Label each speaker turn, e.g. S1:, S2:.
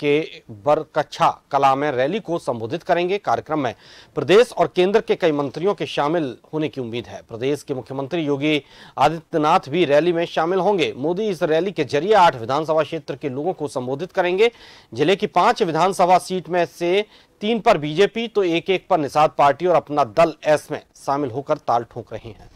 S1: के बरकच्छा कला में रैली को संबोधित करेंगे कार्यक्रम में प्रदेश और केंद्र के कई मंत्रियों के शामिल होने की उम्मीद है प्रदेश के मुख्यमंत्री योगी आदित्यनाथ भी रैली में शामिल होंगे मोदी इस रैली के जरिए आठ विधानसभा क्षेत्र के लोगों को संबोधित करेंगे जिले की पांच विधानसभा सीट में से तीन पर बीजेपी तो एक एक पर निषाद पार्टी और अपना दल एस में शामिल होकर ताल ठोंक रही है